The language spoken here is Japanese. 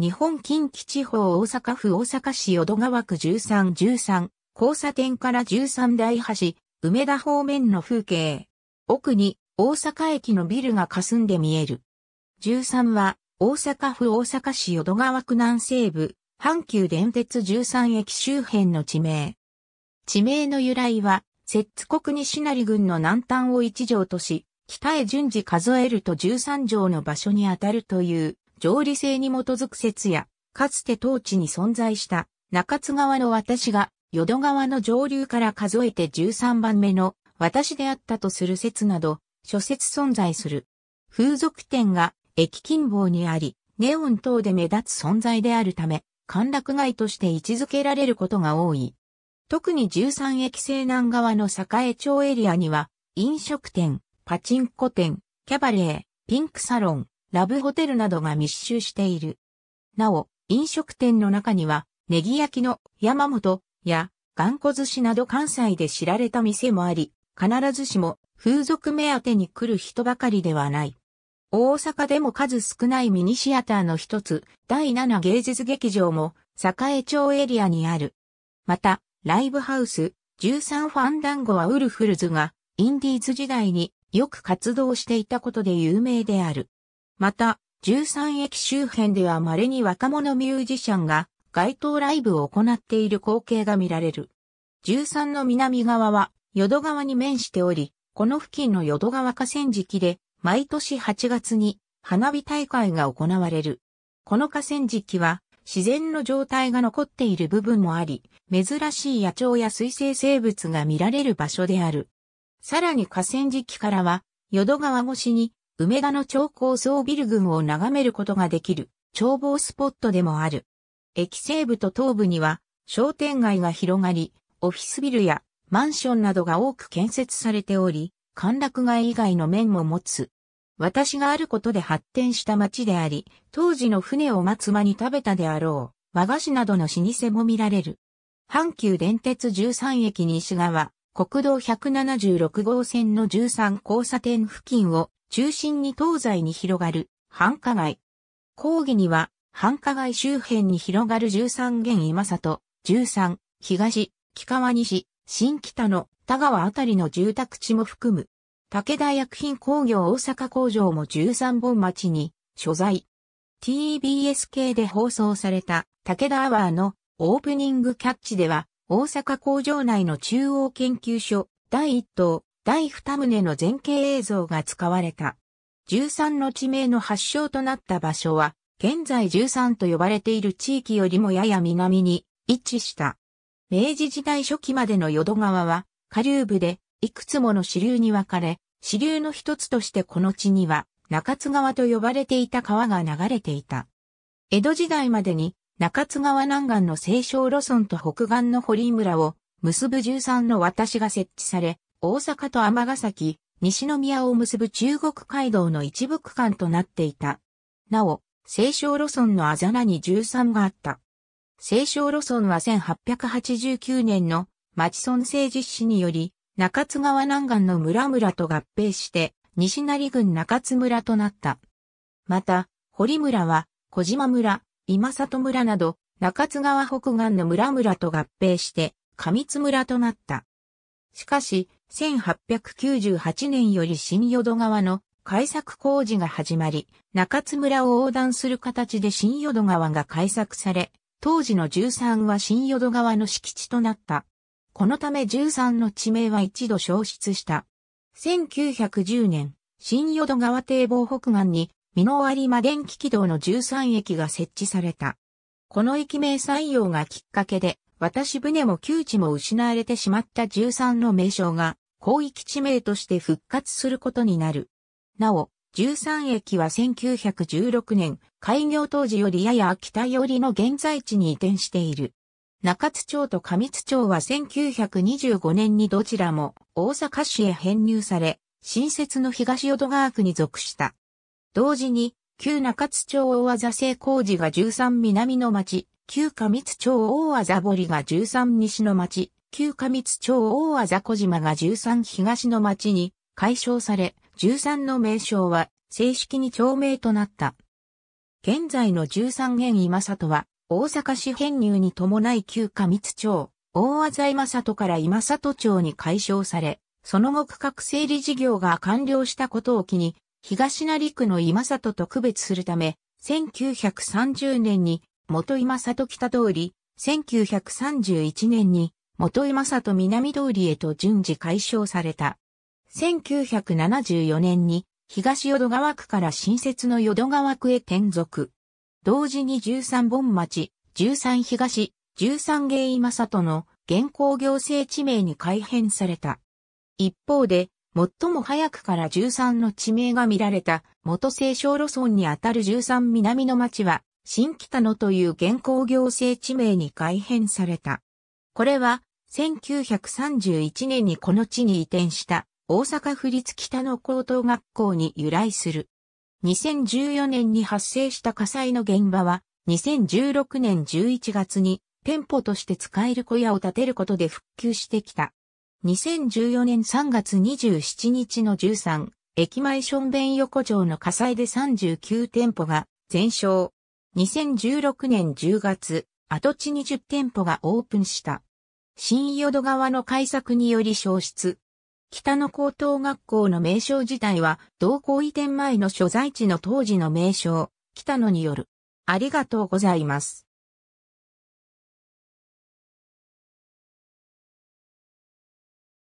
日本近畿地方大阪府大阪市淀川区1313交差点から13台橋、梅田方面の風景。奥に大阪駅のビルが霞んで見える。13は大阪府大阪市淀川区南西部、阪急電鉄13駅周辺の地名。地名の由来は、摂津国西成郡の南端を一条とし、北へ順次数えると13条の場所にあたるという条理性に基づく説や、かつて当地に存在した中津川の私が淀川の上流から数えて13番目の私であったとする説など、諸説存在する。風俗店が駅近傍にあり、ネオン等で目立つ存在であるため、歓楽街として位置づけられることが多い。特に13駅西南側の栄町エリアには、飲食店、パチンコ店、キャバレー、ピンクサロン、ラブホテルなどが密集している。なお、飲食店の中には、ネギ焼きの山本や、頑固寿司など関西で知られた店もあり、必ずしも風俗目当てに来る人ばかりではない。大阪でも数少ないミニシアターの一つ、第7芸術劇場も、栄町エリアにある。また、ライブハウス、13ファンダンゴはウルフルズが、インディーズ時代によく活動していたことで有名である。また、13駅周辺では稀に若者ミュージシャンが街頭ライブを行っている光景が見られる。13の南側は淀川に面しており、この付近の淀川河川敷で毎年8月に花火大会が行われる。この河川敷は自然の状態が残っている部分もあり、珍しい野鳥や水生生物が見られる場所である。さらに河川敷からは、淀川越しに梅田の超高層ビル群を眺めることができる眺望スポットでもある。駅西部と東部には商店街が広がり、オフィスビルやマンションなどが多く建設されており、歓楽街以外の面も持つ。私があることで発展した街であり、当時の船を待つ間に食べたであろう、和菓子などの老舗も見られる。阪急電鉄13駅西側、国道176号線の13交差点付近を中心に東西に広がる繁華街。講義には繁華街周辺に広がる13元今里、13、東、北川西、新北の田川あたりの住宅地も含む。武田薬品工業大阪工場も13本町に所在。TBS 系で放送された武田アワーのオープニングキャッチでは大阪工場内の中央研究所第1棟第二棟の前景映像が使われた。13の地名の発祥となった場所は、現在13と呼ばれている地域よりもやや南に位置した。明治時代初期までの淀川は、下流部で、いくつもの支流に分かれ、支流の一つとしてこの地には、中津川と呼ばれていた川が流れていた。江戸時代までに、中津川南岸の清少路村と北岸の堀村を結ぶ13の渡しが設置され、大阪と尼崎、西宮を結ぶ中国街道の一部区間となっていた。なお、清少路村のあざらに13があった。清少路村は1889年の町村政実施により、中津川南岸の村々と合併して、西成郡中津村となった。また、堀村は小島村、今里村など、中津川北岸の村々と合併して、上津村となった。しかし、1898年より新淀川の改作工事が始まり、中津村を横断する形で新淀川が改作され、当時の13は新淀川の敷地となった。このため13の地名は一度消失した。1910年、新淀川堤防北岸に、美濃有馬電気軌道の13駅が設置された。この駅名採用がきっかけで、渡し船も旧地も失われてしまった13の名称が、広域地名として復活することになる。なお、13駅は1916年、開業当時よりやや北寄りの現在地に移転している。中津町と上津町は1925年にどちらも大阪市へ編入され、新設の東淀川区に属した。同時に、旧中津町大技製工事が13南の町、旧過密町大あざ堀が13西の町、旧過密町大あざ小島が13東の町に解消され、13の名称は正式に町名となった。現在の13元今里は、大阪市編入に伴い旧過密町、大あざ今里から今里町に解消され、その後区画整理事業が完了したことを機に、東成区の今里と区別するため、1930年に元井正人北通り、1931年に元井正人南通りへと順次解消された。1974年に東淀川区から新設の淀川区へ転属。同時に13本町、13東、13芸井正人の現行行政地名に改変された。一方で、最も早くから13の地名が見られた元清少路村にあたる13南の町は、新北野という現行行政地名に改変された。これは、1931年にこの地に移転した大阪府立北野高等学校に由来する。2014年に発生した火災の現場は、2016年11月に店舗として使える小屋を建てることで復旧してきた。2014年3月27日の13、駅前ションベン横丁の火災で39店舗が全焼、2016年10月、跡地20店舗がオープンした。新淀川の改作により消失。北野高等学校の名称自体は、同校移転前の所在地の当時の名称、北野による。ありがとうございます。